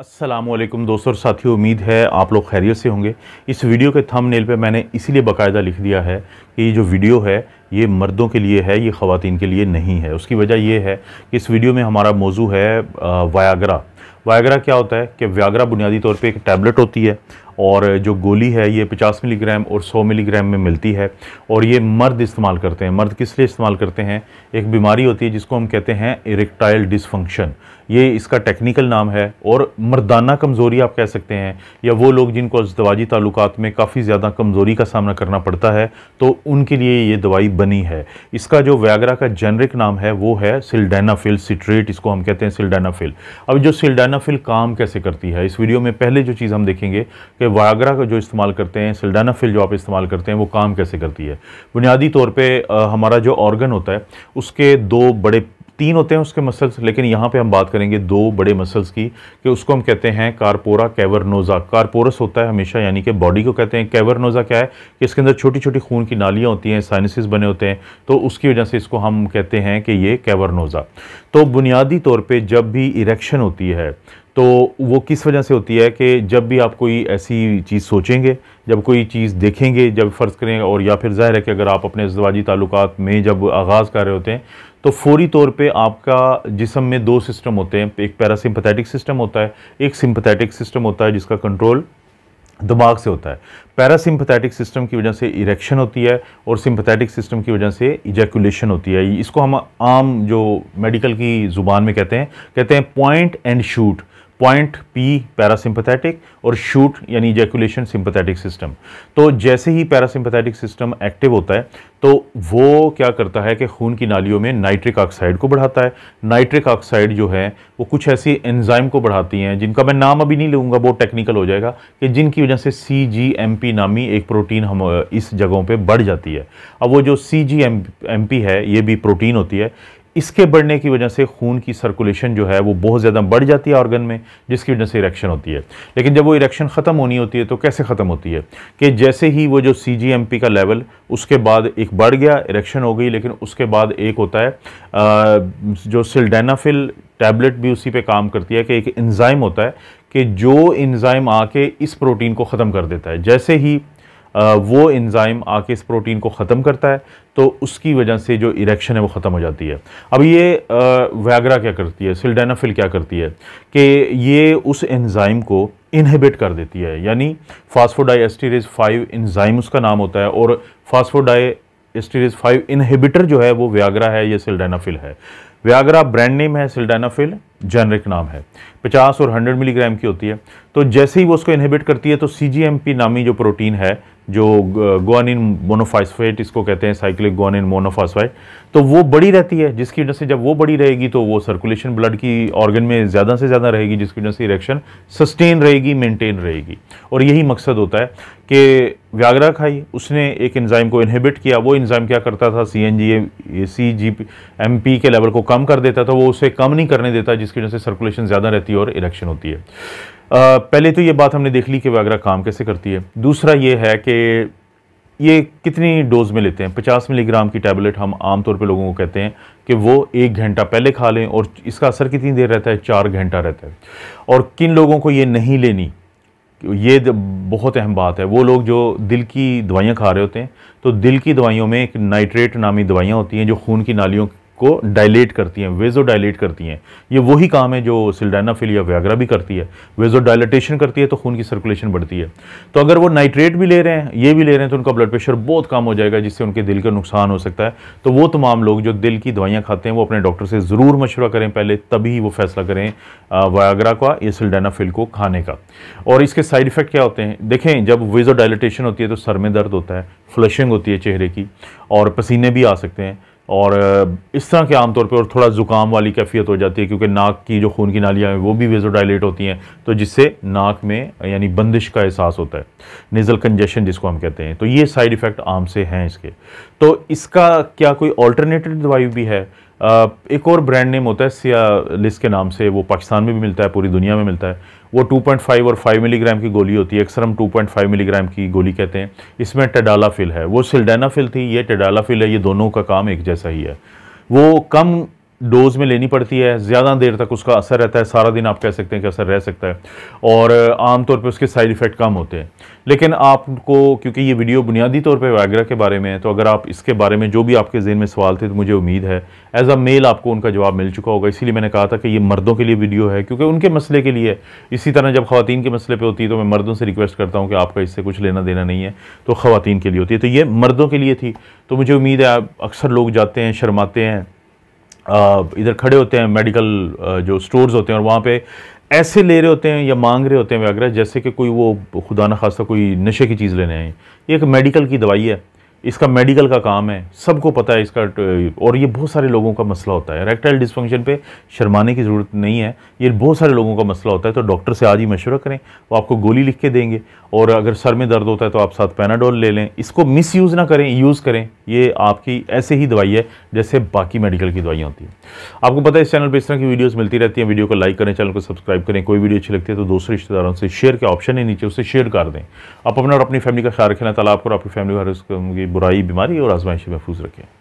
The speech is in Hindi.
असलम दोस्तों और साथियों उम्मीद है आप लोग खैरियत से होंगे इस वीडियो के थंबनेल पे मैंने इसीलिए बकायदा लिख दिया है कि ये जो वीडियो है ये मर्दों के लिए है ये ख़वातीन के लिए नहीं है उसकी वजह यह है कि इस वीडियो में हमारा मौजू है वायाग्रा वायाग्रा क्या होता है कि व्यागरा बुनियादी तौर पर एक टैबलेट होती है और जो गोली है ये 50 मिलीग्राम और 100 मिलीग्राम में मिलती है और ये मर्द इस्तेमाल करते हैं मर्द किस लिए इस्तेमाल करते हैं एक बीमारी होती है जिसको हम कहते हैं इरेक्टाइल डिसफंक्शन ये इसका टेक्निकल नाम है और मर्दाना कमज़ोरी आप कह सकते हैं या वो लोग जिनको अजदवाजी ताल्लुक में काफ़ी ज़्यादा कमज़ोरी का सामना करना पड़ता है तो उनके लिए ये दवाई बनी है इसका जो व्यागरा का जेनरिक नाम है वो है सिल्डेनाफिल सिट्रेट इसको हम कहते हैं सिल्डेनाफिल अब जो सिल्डेनाफिल काम कैसे करती है इस वीडियो में पहले जो चीज़ हम देखेंगे कि वागरा का जो इस्तेमाल करते हैं सिल्डानाफिल जो आप इस्तेमाल करते हैं वो काम कैसे करती है बुनियादी तौर पे हमारा जो ऑर्गन होता है उसके दो बड़े तीन होते हैं उसके मसल्स लेकिन यहाँ पे हम बात करेंगे दो बड़े मसल्स की कि उसको हम कहते हैं कारपोरा कैवरनोज़ा कारपोरस होता है हमेशा यानी कि बॉडी को कहते हैं कैवरनोज़ा क्या है कि इसके अंदर छोटी छोटी खून की नालियाँ होती हैं साइनसिस बने होते हैं तो उसकी वजह से इसको हम कहते हैं कि ये कैवरनोज़ा तो बुनियादी तौर पर जब भी इरेक्शन होती है तो वो किस वजह से होती है कि जब भी आप कोई ऐसी चीज़ सोचेंगे जब कोई चीज़ देखेंगे जब फ़र्ज़ करें और या फिर ज़ाहिर है कि अगर आप अपने अजवाजी ताल्लुक में जब आगाज़ कर रहे होते हैं तो फौरी तौर पे आपका जिसम में दो सिस्टम होते हैं एक पैरासिम्पथैटिक सिस्टम होता है एक सिम्पथैटिक सिस्टम होता है जिसका कंट्रोल दिमाग से होता है पैरासिम्पथैटिक सिस्टम की वजह से इरेक्शन होती है और सिम्पथैटिक सिस्टम की वजह से इजैकुलेशन होती है इसको हम आम जो मेडिकल की ज़ुबान में कहते हैं कहते हैं point and shoot point P parasympathetic और शूट यानी जैकुलेशन सिंपथैटिक सिस्टम तो जैसे ही पैरासिम्पथैटिक सिस्टम एक्टिव होता है तो वो क्या करता है कि खून की नालियों में नाइट्रिक ऑक्साइड को बढ़ाता है नाइट्रिक ऑक्साइड जो है वो कुछ ऐसी एंजाइम को बढ़ाती हैं जिनका मैं नाम अभी नहीं लूँगा बहुत टेक्निकल हो जाएगा कि जिनकी वजह से सी जी एम पी नामी एक प्रोटीन हम इस जगहों पर बढ़ जाती है अब वो जो C G M M P है ये भी प्रोटीन होती है इसके बढ़ने की वजह से खून की सर्कुलेशन जो है वो बहुत ज़्यादा बढ़ जाती है ऑर्गन में जिसकी वजह से इरेक्शन होती है लेकिन जब वो इरेक्शन ख़त्म होनी होती है तो कैसे ख़त्म होती है कि जैसे ही वो जो सी का लेवल उसके बाद एक बढ़ गया इरेक्शन हो गई लेकिन उसके बाद एक होता है आ, जो सिल्डेनाफिल टैबलेट भी उसी पे काम करती है कि एक इंजाइम होता है कि जो इंजाइम आके इस प्रोटीन को ख़त्म कर देता है जैसे ही वो इंजाइम आके इस प्रोटीन को ख़त्म करता है तो उसकी वजह से जो इरेक्शन है वो ख़त्म हो जाती है अब ये वैगरा क्या करती है सिल्डेनाफिल क्या करती है कि ये उस एंज़ाइम को इनहिबिट कर देती है यानी फास्फोडाई एस्टीरिज फाइव इंजाइम उसका नाम होता है और फास्फोडाई एस्टीरिज फाइव इनहिबिटर जो है वो व्यागरा है या सिल्डेनाफिल है व्यागरा ब्रांड नेम है सिल्डेनाफिल जेनरिक नाम है 50 और 100 मिलीग्राम की होती है तो जैसे ही वो उसको इनहिबिट करती है तो सी नामी जो प्रोटीन है जो गोनिन मोनोफास्फेट इसको कहते हैं साइक्लिक गोनिन मोनोफास्फाइट तो वो बड़ी रहती है जिसकी वजह से जब वो बड़ी रहेगी तो वो सर्कुलेशन ब्लड की ऑर्गन में ज़्यादा से ज़्यादा रहेगी जिसकी वजह से इरेक्शन सस्टेन रहेगी मेंटेन रहेगी और यही मकसद होता है कि व्यागरा खाई उसने एक इंजाइम को इनहिबिट किया वो इंजाइम क्या करता था C N G C G M P के लेवल को कम कर देता था वो उसे कम नहीं करने देता जिस जिसकी वजह से सर्कुलेशन ज़्यादा रहती है और इरेक्शन होती है आ, पहले तो ये बात हमने देख ली कि वागरा काम कैसे करती है दूसरा ये है कि ये कितनी डोज में लेते हैं 50 मिलीग्राम की टैबलेट हम आमतौर पे लोगों को कहते हैं कि वो एक घंटा पहले खा लें और इसका असर कितनी देर रहता है चार घंटा रहता है और किन लोगों को ये नहीं लेनी ये बहुत अहम बात है वो लोग जो दिल की दवाइयाँ खा रहे होते हैं तो दिल की दवाइयों में एक नाइट्रेट नामी दवाइयाँ होती हैं जो खून की नालियों को डायलेट करती हैं वेजो डायलेट करती हैं ये वही काम है जो सिल्डानाफिल या व्यागरा भी करती है वेजो डायलेटेशन करती है तो खून की सर्कुलेशन बढ़ती है तो अगर वो नाइट्रेट भी ले रहे हैं ये भी ले रहे हैं तो उनका ब्लड प्रेशर बहुत कम हो जाएगा जिससे उनके दिल का नुकसान हो सकता है तो वो तमाम लोग जो दिल की दवाइयाँ खाते हैं वो अपने डॉक्टर से ज़रूर मशवरा करें पहले तभी वो फैसला करें वायागरा का या सिल्डानाफिल को खाने का और इसके साइड इफ़ेक्ट क्या होते हैं देखें जब वेजो डायलेटेशन होती है तो सर में दर्द होता है फ्लशिंग होती है चेहरे की और पसीने भी आ सकते हैं और इस तरह के आमतौर पर और थोड़ा ज़ुकाम वाली कैफियत हो जाती है क्योंकि नाक की जो खून की नालियाँ हैं वो भी वेजोडाइलेट होती हैं तो जिससे नाक में यानी बंदिश का एहसास होता है नेज़ल कंजेशन जिसको हम कहते हैं तो ये साइड इफ़ेक्ट आम से हैं इसके तो इसका क्या कोई ऑल्टरनेटिव दवाई भी है एक और ब्रांड नेम होता है सिया लिस के नाम से वो पाकिस्तान में भी मिलता है पूरी दुनिया में मिलता है वो 2.5 और 5 मिलीग्राम की गोली होती है अक्सर हम 2.5 मिलीग्राम की गोली कहते हैं इसमें टेडालाफिल है वो सिल्डेनाफिल थी ये टेडालाफिल है ये दोनों का काम एक जैसा ही है वो कम डोज में लेनी पड़ती है ज़्यादा देर तक उसका असर रहता है सारा दिन आप कह सकते हैं कि असर रह सकता है और आमतौर पर उसके साइड इफ़ेक्ट कम होते हैं लेकिन आपको क्योंकि ये वीडियो बुनियादी तौर पर वायग्रा के बारे में है तो अगर आप इसके बारे में जो भी आपके जेन में सवाल थे तो मुझे उम्मीद है एज अ मेल आपको उनका जवाब मिल चुका होगा इसीलिए मैंने कहा था कि ये मर्दों के लिए वीडियो है क्योंकि उनके मसले के लिए इसी तरह जब खातन के मसले पर होती है तो मैं मर्दों से रिक्वेस्ट करता हूँ कि आपका इससे कुछ लेना देना नहीं है तो खातन के लिए होती है तो ये मर्दों के लिए थी तो मुझे उम्मीद है अक्सर लोग जाते हैं शर्माते हैं इधर खड़े होते हैं मेडिकल जो स्टोर्स होते हैं और वहाँ पे ऐसे ले रहे होते हैं या मांग रहे होते हैं वगैरह जैसे कि कोई वो खुदा न खासा कोई नशे की चीज़ लेने आए ये एक मेडिकल की दवाई है इसका मेडिकल का काम है सबको पता है इसका और ये बहुत सारे लोगों का मसला होता है रेक्टाइल डिस्फंक्शन पे शर्माने की ज़रूरत नहीं है ये बहुत सारे लोगों का मसला होता है तो डॉक्टर से आज ही मशवरा करें वो आपको गोली लिख के देंगे और अगर सर में दर्द होता है तो आप साथ पैनाडोल ले लें इसको मिस यूज़ ना करें यूज़ करें ये आपकी ऐसे ही दवाई है जैसे बाकी मेडिकल की दवाइयाँ होती हैं आपको पता है इस चैनल पर इस तरह की वीडियोज़ मिलती रहती हैं वीडियो को लाइक करें चैनल को सब्सक्राइब करें कोई वीडियो अच्छी लगती है तो दूसरे रिश्तेदारों से शेयर के ऑप्शन है नीचे उसे शेयर कर दें आप अपना और अपनी फैमिली का ख्याल रखें ताला आपको और आपकी फैमिली हर बुराई बीमारी और आजमाइश महफूज रखें